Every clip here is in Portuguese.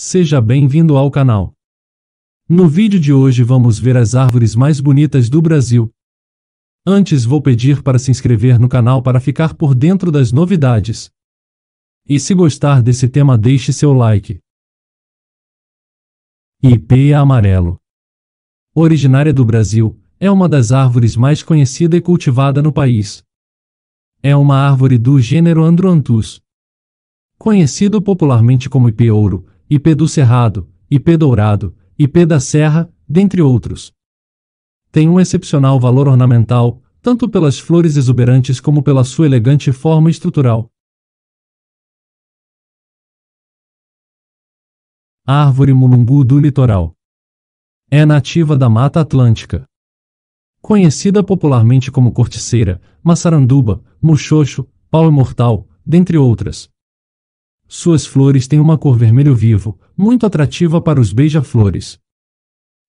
Seja bem-vindo ao canal. No vídeo de hoje vamos ver as árvores mais bonitas do Brasil. Antes vou pedir para se inscrever no canal para ficar por dentro das novidades. E se gostar desse tema deixe seu like. Ipê amarelo. Originária do Brasil, é uma das árvores mais conhecida e cultivada no país. É uma árvore do gênero Androanthus. Conhecido popularmente como ipê ouro, IP do Cerrado, IP Dourado, IP da Serra, dentre outros. Tem um excepcional valor ornamental, tanto pelas flores exuberantes como pela sua elegante forma estrutural. Árvore mulungu do litoral. É nativa da Mata Atlântica. Conhecida popularmente como corticeira, maçaranduba, muxoxo, pau imortal, dentre outras. Suas flores têm uma cor vermelho vivo, muito atrativa para os beija-flores.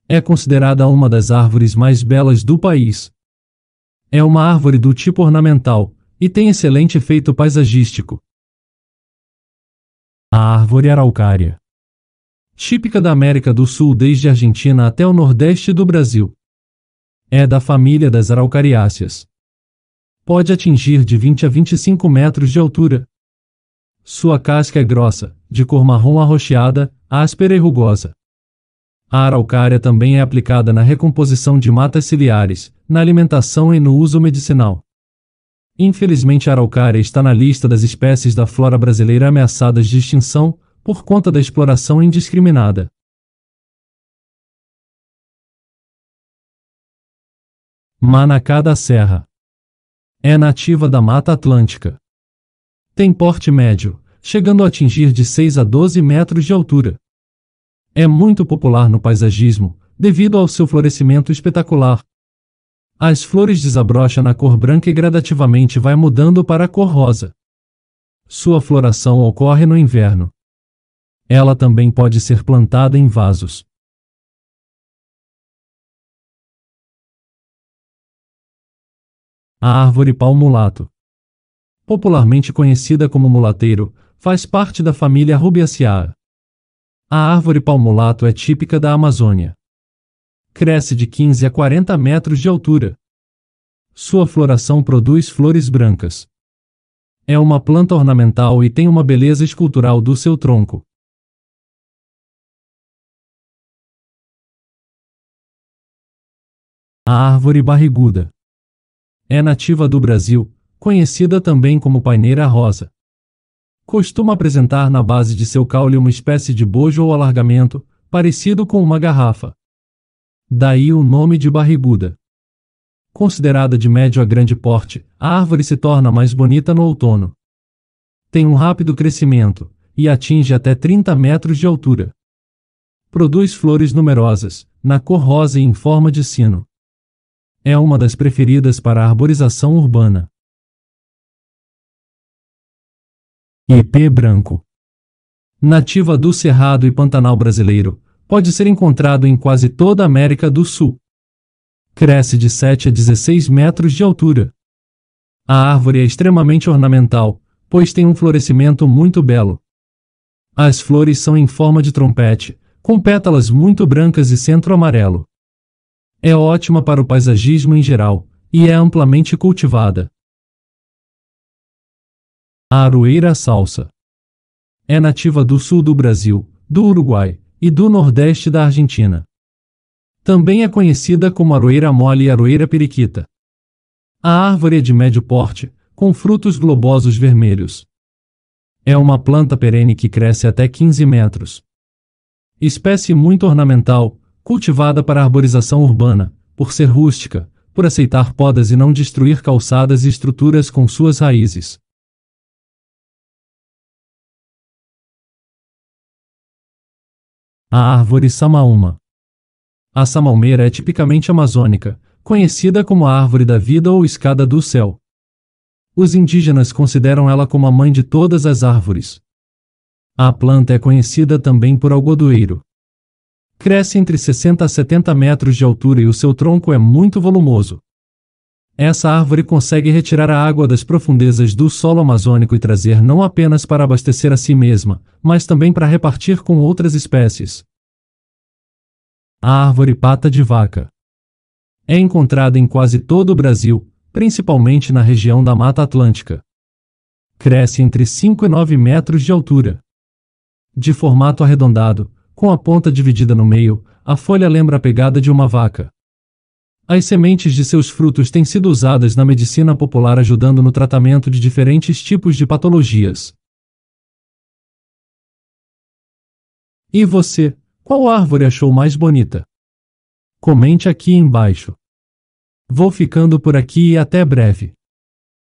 É considerada uma das árvores mais belas do país. É uma árvore do tipo ornamental e tem excelente efeito paisagístico. A árvore araucária. Típica da América do Sul desde a Argentina até o Nordeste do Brasil. É da família das araucariáceas. Pode atingir de 20 a 25 metros de altura. Sua casca é grossa, de cor marrom arroxeada, áspera e rugosa. A araucária também é aplicada na recomposição de matas ciliares, na alimentação e no uso medicinal. Infelizmente, a araucária está na lista das espécies da flora brasileira ameaçadas de extinção por conta da exploração indiscriminada. Manacá da Serra é nativa da Mata Atlântica. Tem porte médio, chegando a atingir de 6 a 12 metros de altura. É muito popular no paisagismo, devido ao seu florescimento espetacular. As flores desabrocha na cor branca e gradativamente vai mudando para a cor rosa. Sua floração ocorre no inverno. Ela também pode ser plantada em vasos. A árvore palmulato, popularmente conhecida como mulateiro, faz parte da família Rubiaceae. A árvore palmolato é típica da Amazônia. Cresce de 15 a 40 metros de altura. Sua floração produz flores brancas. É uma planta ornamental e tem uma beleza escultural do seu tronco. A árvore barriguda. É nativa do Brasil, conhecida também como paineira rosa costuma apresentar na base de seu caule uma espécie de bojo ou alargamento, parecido com uma garrafa. Daí o nome de barriguda. Considerada de médio a grande porte, a árvore se torna mais bonita no outono. Tem um rápido crescimento, e atinge até 30 metros de altura. Produz flores numerosas, na cor rosa e em forma de sino. É uma das preferidas para a arborização urbana. IP branco. Nativa do Cerrado e Pantanal brasileiro, pode ser encontrado em quase toda a América do Sul. Cresce de 7 a 16 metros de altura. A árvore é extremamente ornamental, pois tem um florescimento muito belo. As flores são em forma de trompete, com pétalas muito brancas e centro amarelo. É ótima para o paisagismo em geral, e é amplamente cultivada. A aroeira salsa é nativa do sul do Brasil, do Uruguai e do nordeste da Argentina. Também é conhecida como aroeira mole e aroeira periquita. A árvore é de médio porte, com frutos globosos vermelhos. É uma planta perene que cresce até 15 metros. Espécie muito ornamental, cultivada para arborização urbana, por ser rústica, por aceitar podas e não destruir calçadas e estruturas com suas raízes. A árvore samaúma. A samalmeira é tipicamente amazônica, conhecida como a árvore da vida ou escada do céu. Os indígenas consideram ela como a mãe de todas as árvores. A planta é conhecida também por algodoeiro. Cresce entre 60 a 70 metros de altura e o seu tronco é muito volumoso. Essa árvore consegue retirar a água das profundezas do solo amazônico e trazer não apenas para abastecer a si mesma, mas também para repartir com outras espécies. A árvore pata de vaca é encontrada em quase todo o Brasil, principalmente na região da Mata Atlântica. Cresce entre 5 e 9 metros de altura. De formato arredondado, com a ponta dividida no meio, a folha lembra a pegada de uma vaca. As sementes de seus frutos têm sido usadas na medicina popular ajudando no tratamento de diferentes tipos de patologias. E você, qual árvore achou mais bonita? Comente aqui embaixo. Vou ficando por aqui e até breve.